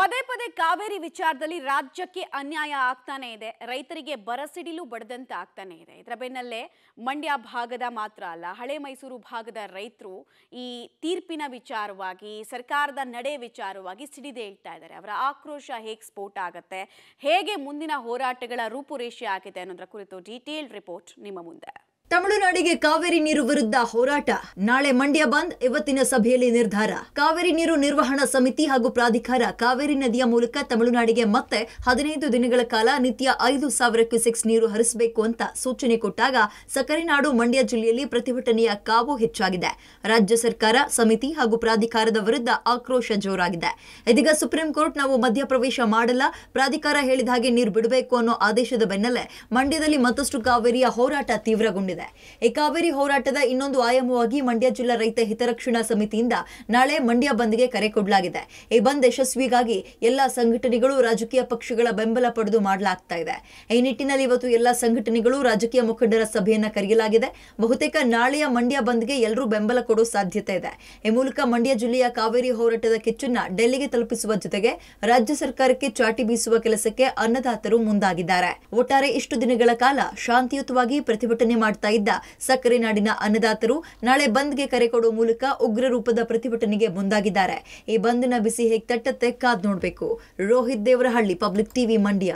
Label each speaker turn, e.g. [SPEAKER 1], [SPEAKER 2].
[SPEAKER 1] ಪದೇ ಪದೇ ಕಾವೇರಿ ವಿಚಾರದಲ್ಲಿ ರಾಜ್ಯಕ್ಕೆ ಅನ್ಯಾಯ ಆಗ್ತಾನೆ ಇದೆ ರೈತರಿಗೆ ಬರಸಿಡಿಲು ಬಡದಂತೆ ಆಗ್ತಾನೆ ಇದೆ ಇದರ ಬೆನ್ನಲ್ಲೇ ಮಂಡ್ಯ ಭಾಗದ ಮಾತ್ರ ಅಲ್ಲ ಹಳೆ ಮೈಸೂರು ಭಾಗದ ರೈತರು ಈ ತೀರ್ಪಿನ ವಿಚಾರವಾಗಿ ಸರ್ಕಾರದ ನಡೆ ವಿಚಾರವಾಗಿ ಸಿಡಿದೇಳ್ತಾ ಹೇಳ್ತಾ ಇದ್ದಾರೆ ಅವರ ಆಕ್ರೋಶ ಹೇಗೆ ಸ್ಫೋಟ ಆಗುತ್ತೆ ಹೇಗೆ ಮುಂದಿನ ಹೋರಾಟಗಳ ರೂಪುರೇಷೆ ಆಗಿದೆ ಅನ್ನೋದರ ಕುರಿತು ಡೀಟೇಲ್ಡ್ ರಿಪೋರ್ಟ್ ನಿಮ್ಮ ಮುಂದೆ
[SPEAKER 2] ತಮಿಳುನಾಡಿಗೆ ಕಾವೇರಿ ನೀರು ವಿರುದ್ಧ ಹೋರಾಟ ನಾಳೆ ಮಂಡ್ಯ ಬಂದ್ ಇವತ್ತಿನ ಸಭೆಯಲ್ಲಿ ನಿರ್ಧಾರ ಕಾವೇರಿ ನೀರು ನಿರ್ವಹಣಾ ಸಮಿತಿ ಹಾಗೂ ಪ್ರಾಧಿಕಾರ ಕಾವೇರಿ ನದಿಯ ಮೂಲಕ ತಮಿಳುನಾಡಿಗೆ ಮತ್ತೆ ಹದಿನೈದು ದಿನಗಳ ಕಾಲ ನಿತ್ಯ ಐದು ಸಾವಿರ ಕ್ಯೂಸೆಕ್ಸ್ ನೀರು ಹರಿಸಬೇಕು ಅಂತ ಸೂಚನೆ ಕೊಟ್ಟಾಗ ಸಕರೆನಾಡು ಮಂಡ್ಯ ಜಿಲ್ಲೆಯಲ್ಲಿ ಪ್ರತಿಭಟನೆಯ ಕಾವು ಹೆಚ್ಚಾಗಿದೆ ರಾಜ್ಯ ಸರ್ಕಾರ ಸಮಿತಿ ಹಾಗೂ ಪ್ರಾಧಿಕಾರದ ವಿರುದ್ಧ ಆಕ್ರೋಶ ಜೋರಾಗಿದೆ ಇದೀಗ ಸುಪ್ರೀಂ ಕೋರ್ಟ್ ನಾವು ಮಧ್ಯಪ್ರವೇಶ ಮಾಡಲ್ಲ ಪ್ರಾಧಿಕಾರ ಹೇಳಿದ ಹಾಗೆ ನೀರು ಬಿಡಬೇಕು ಅನ್ನೋ ಆದೇಶದ ಬೆನ್ನಲ್ಲೇ ಮಂಡ್ಯದಲ್ಲಿ ಮತ್ತಷ್ಟು ಕಾವೇರಿಯ ಹೋರಾಟ ತೀವ್ರಗೊಂಡಿದೆ ಈ ಕಾವೇರಿ ಹೋರಾಟದ ಇನ್ನೊಂದು ಆಯಾಮವಾಗಿ ಮಂಡ್ಯ ಜಿಲ್ಲಾ ರೈತ ಹಿತರಕ್ಷಣಾ ಸಮಿತಿಯಿಂದ ನಾಳೆ ಮಂಡ್ಯ ಬಂದ್ಗೆ ಕರೆ ಕೊಡಲಾಗಿದೆ ಈ ಬಂದ್ ಯಶಸ್ವಿಗಾಗಿ ಎಲ್ಲಾ ಸಂಘಟನೆಗಳು ರಾಜಕೀಯ ಪಕ್ಷಗಳ ಬೆಂಬಲ ಪಡೆದು ಮಾಡಲಾಗ್ತಾ ಇದೆ ಈ ನಿಟ್ಟಿನಲ್ಲಿ ಇವತ್ತು ಎಲ್ಲಾ ಸಂಘಟನೆಗಳು ರಾಜಕೀಯ ಮುಖಂಡರ ಸಭೆಯನ್ನ ಕರೆಯಲಾಗಿದೆ ಬಹುತೇಕ ನಾಳೆಯ ಮಂಡ್ಯ ಬಂದ್ಗೆ ಎಲ್ಲರೂ ಬೆಂಬಲ ಕೊಡುವ ಸಾಧ್ಯತೆ ಇದೆ ಈ ಮೂಲಕ ಮಂಡ್ಯ ಜಿಲ್ಲೆಯ ಕಾವೇರಿ ಹೋರಾಟದ ಕಿಚ್ಚನ್ನ ಡೆಲ್ಲಿಗೆ ತಲುಪಿಸುವ ಜೊತೆಗೆ ರಾಜ್ಯ ಸರ್ಕಾರಕ್ಕೆ ಚಾಟಿ ಬೀಸುವ ಕೆಲಸಕ್ಕೆ ಅನ್ನದಾತರು ಮುಂದಾಗಿದ್ದಾರೆ ಒಟ್ಟಾರೆ ಇಷ್ಟು ದಿನಗಳ ಕಾಲ ಶಾಂತಿಯುತವಾಗಿ ಪ್ರತಿಭಟನೆ ಮಾಡ್ತಾ ಇದ್ದ ಸಕ್ಕರೆ ನಾಡಿನ ಅನ್ನದಾತರು ನಾಳೆ ಬಂದ್ಗೆ ಕರೆ ಕೊಡುವ ಮೂಲಕ ಉಗ್ರ ರೂಪದ ಪ್ರತಿಭಟನೆಗೆ ಮುಂದಾಗಿದ್ದಾರೆ ಈ ಬಂದ್ನ ಬಿಸಿ ಹೇಗೆ ತಟ್ಟತ್ತೆ ಕಾದ್ ನೋಡಬೇಕು ರೋಹಿತ್ ದೇವರಹಳ್ಳಿ ಪಬ್ಲಿಕ್ ಟಿವಿ ಮಂಡ್ಯ